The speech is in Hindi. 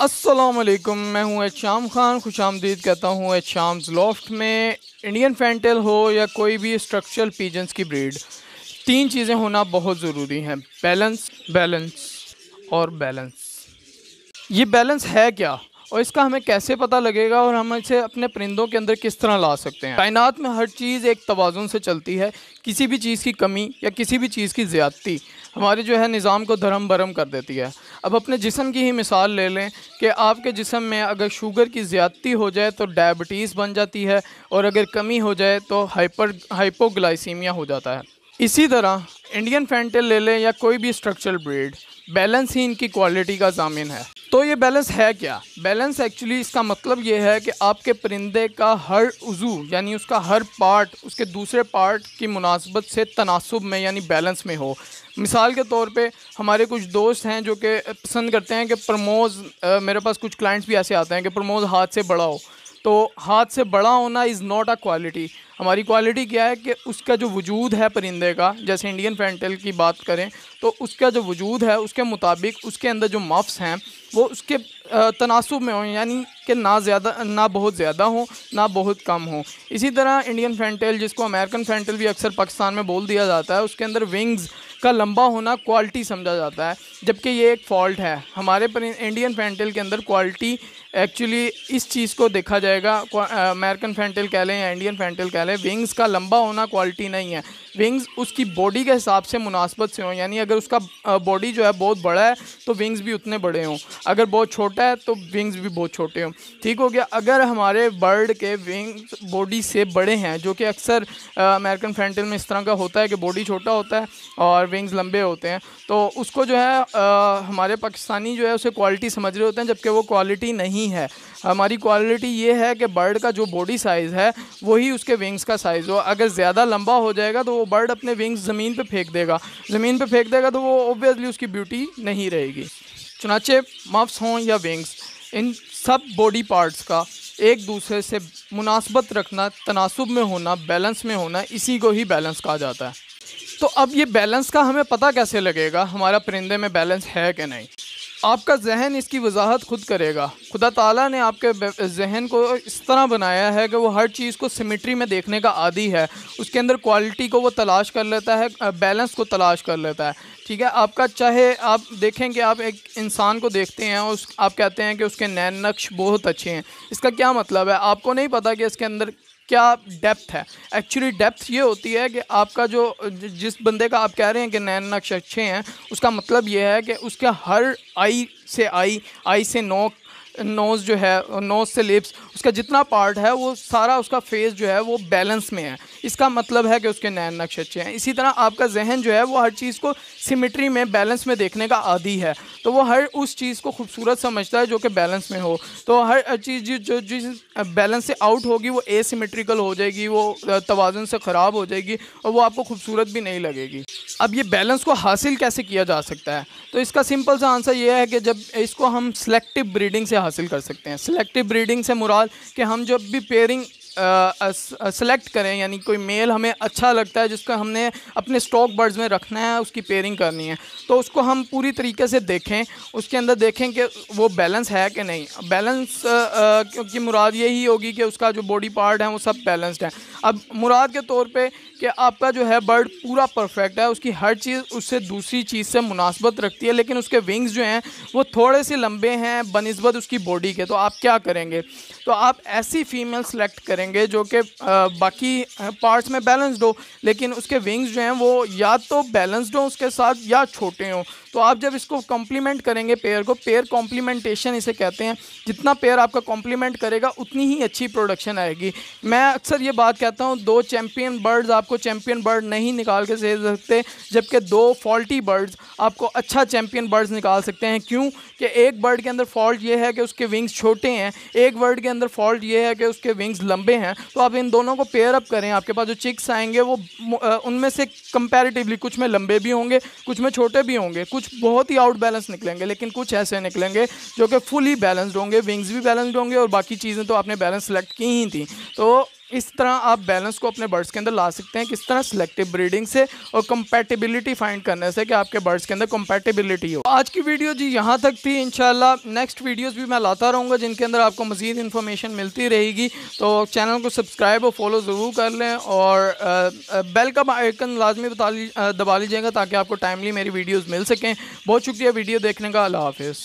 असलकुम मैं हूँ शाम खान खुश आमदीद कहता हूँ शाम्स लॉफ्ट में इंडियन फैंटल हो या कोई भी स्ट्रक्चरल पीजेंस की ब्रीड तीन चीज़ें होना बहुत ज़रूरी हैं बैलेंस बैलेंस और बैलेंस ये बैलेंस है क्या और इसका हमें कैसे पता लगेगा और हम इसे अपने परिंदों के अंदर किस तरह ला सकते हैं कायनात में हर चीज़ एक तोज़ुन से चलती है किसी भी चीज़ की कमी या किसी भी चीज़ की ज़्यादती हमारे जो है निज़ाम को धर्म भरम कर देती है अब अपने जिसम की ही मिसाल ले लें कि आपके जिसम में अगर शुगर की ज़्यादती हो जाए तो डायबिटीज़ बन जाती है और अगर कमी हो जाए तो हाइपर हाइपोग्लाइसीमिया हो जाता है इसी तरह इंडियन फैंटल ले लें या कोई भी स्ट्रक्चरल ब्रीड बैलेंस ही इनकी क्वालिटी का जामिन है तो ये बैलेंस है क्या बैलेंस एक्चुअली इसका मतलब ये है कि आपके परिंदे का हर उज़ू यानी उसका हर पार्ट उसके दूसरे पार्ट की मुनासबत से तनासब में यानी बैलेंस में हो मिसाल के तौर पे हमारे कुछ दोस्त हैं जो कि पसंद करते हैं कि प्रमोज़ मेरे पास कुछ क्लाइंट्स भी ऐसे आते हैं कि प्रमोज़ हाथ से बड़ा हो तो हाथ से बड़ा होना इज़ नॉट अ क्वालिटी हमारी क्वालिटी क्या है कि उसका जो वजूद है परिंदे का जैसे इंडियन फैंटल की बात करें तो उसका जो वजूद है उसके मुताबिक उसके अंदर जो मफ्स हैं वो उसके तनासब में हों यानी कि ना ज़्यादा ना बहुत ज़्यादा हो ना बहुत कम हो इसी तरह इंडियन फैंटल जिसको अमेरिकन फैंटल भी अक्सर पाकिस्तान में बोल दिया जाता है उसके अंदर विंग्स का लंबा होना क्वालिटी समझा जाता है जबकि ये एक फॉल्ट है हमारे पर इंडियन फैंटेल के अंदर क्वालिटी एक्चुअली इस चीज़ को देखा जाएगा अमेरिकन फैंटेल कह लें या इंडियन फैंटेल कह लें विंग्स का लंबा होना क्वालिटी नहीं है विंग्स उसकी बॉडी के हिसाब से मुनासबत से हों यानी अगर उसका बॉडी जो है बहुत बड़ा है तो विंग्स भी उतने बड़े हों अगर बहुत छोटा है तो विंग्स भी बहुत छोटे हों ठीक हो गया अगर हमारे बर्ड के विंग्स बॉडी से बड़े हैं जो कि अक्सर अमेरिकन फैंटेल में इस तरह का होता है कि बॉडी छोटा होता है और विंग्स लंबे होते हैं तो उसको जो है आ, हमारे पाकिस्तानी जो है उसे क्वालिटी समझ रहे होते हैं जबकि वो क्वालिटी नहीं है हमारी क्वालिटी ये है कि बर्ड का जो बॉडी साइज़ है वही उसके विंग्स का साइज़ हो अगर ज़्यादा लंबा हो जाएगा तो वो बर्ड अपने विंग्स ज़मीन पर फेंक देगा ज़मीन पर फेंक देगा तो वो ओबियसली उसकी ब्यूटी नहीं रहेगी चुनाचे मफ्स हों या विंग्स इन सब बॉडी पार्ट्स का एक दूसरे से मुनासबत रखना तनासब में होना बैलेंस में होना इसी को ही बैलेंस कहा जाता है तो अब ये बैलेंस का हमें पता कैसे लगेगा हमारा परिंदे में बैलेंस है कि नहीं आपका जहन इसकी वजाहत खुद करेगा खुदा ताला ने आपके जहन को इस तरह बनाया है कि वो हर चीज़ को सिमेट्री में देखने का आदि है उसके अंदर क्वालिटी को वो तलाश कर लेता है बैलेंस को तलाश कर लेता है ठीक है आपका चाहे आप देखें कि आप एक इंसान को देखते हैं उस आप कहते हैं कि उसके नैन नक्श बहुत अच्छे हैं इसका क्या मतलब है आपको नहीं पता कि इसके अंदर क्या डेप्थ है एक्चुअली डेप्थ ये होती है कि आपका जो जिस बंदे का आप कह रहे हैं कि नैन नक्श अच्छे हैं उसका मतलब ये है कि उसका हर आई से आई आई से नौ नोज़ जो है नोज़ से लिप्स उसका जितना पार्ट है वो सारा उसका फेस जो है वो बैलेंस में है इसका मतलब है कि उसके नैन नक्श अच्छे हैं इसी तरह आपका जहन जो है वो हर चीज़ को सिमिट्री में बैलेंस में देखने का आदि है तो वो हर उस चीज़ को खूबसूरत समझता है जो कि बैलेंस में हो तो हर चीज़ जो जिस बैलेंस से आउट होगी वो एसीमेट्रिकल हो जाएगी वो तोज़न से ख़राब हो जाएगी और वो आपको खूबसूरत भी नहीं लगेगी अब ये बैलेंस को हासिल कैसे किया जा सकता है तो इसका सिंपल सा आंसर ये है कि जब इसको हम सेलेक्टिव ब्रीडिंग से हासिल कर सकते हैं सिलेक्टिव ब्रीडिंग से मुराद कि हम जब भी पेयरिंग सेलेक्ट करें यानी कोई मेल हमें अच्छा लगता है जिसको हमने अपने स्टॉक बर्ड्स में रखना है उसकी पेयरिंग करनी है तो उसको हम पूरी तरीके से देखें उसके अंदर देखें कि वो बैलेंस है कि नहीं बैलेंस क्योंकि मुराद यही होगी कि उसका जो बॉडी पार्ट है वो सब बैलेंस्ड है अब मुराद के तौर पे कि आपका जो है बर्ड पूरा परफेक्ट है उसकी हर चीज़ उससे दूसरी चीज़ से मुनासबत रखती है लेकिन उसके विंग्स जो हैं वो थोड़े से लंबे हैं बनस्बत उसकी बॉडी के तो आप क्या करेंगे तो आप ऐसी फीमेल सेलेक्ट करेंगे जो कि बाकी पार्ट्स में बैलेंसड हो लेकिन उसके विंग्स जो हैं वो या तो बैलेंसड हों उसके साथ या छोटे हों तो आप जब इसको कॉम्प्लीमेंट करेंगे पेयर को पेयर कॉम्प्लीमेंटेशन इसे कहते हैं जितना पेयर आपका कॉम्प्लीमेंट करेगा उतनी ही अच्छी प्रोडक्शन आएगी मैं अक्सर ये बात कह कहता हूँ दो चैम्पियन बर्ड्स आपको चैम्पियन बर्ड नहीं निकाल के दे सकते जबकि दो फॉल्टी बर्ड्स आपको अच्छा चैम्पियन बर्ड्स निकाल सकते हैं क्यों कि एक बर्ड के अंदर फॉल्ट ये है कि उसके विंग्स छोटे हैं एक बर्ड के अंदर फॉल्ट ये है कि उसके विंग्स लंबे हैं तो आप इन दोनों को पेयर अप करें आपके पास जो चिक्स आएंगे वो उनमें से कंपेरेटिवली कुछ में लंबे भी होंगे कुछ में छोटे भी होंगे कुछ बहुत ही आउट बैलेंस निकलेंगे लेकिन कुछ ऐसे निकलेंगे जो कि फुली बैलेंस्ड होंगे विंग्स भी बैलेंस्ड होंगे और बाकी चीज़ें तो आपने बैलेंस सेलेक्ट की ही थी तो इस तरह आप बैलेंस को अपने बर्ड्स के अंदर ला सकते हैं किस तरह सिलेक्टिव ब्रीडिंग से और कंपेटिबिलिटी फाइंड करने से कि आपके बर्ड्स के अंदर कंपेटिबिलिटी हो आज की वीडियो जी यहाँ तक थी इनशाला नेक्स्ट वीडियोस भी मैं लाता रहूँगा जिनके अंदर आपको मज़ीद इन्फॉर्मेशन मिलती रहेगी तो चैनल को सब्सक्राइब और फॉलो ज़रूर कर लें और बेल का आइकन लाजमी बता दबा लीजिएगा ताकि आपको टाइमली मेरी वीडियोज़ मिल सकें बहुत शुक्रिया वीडियो देखने का अल्लाह हाफ़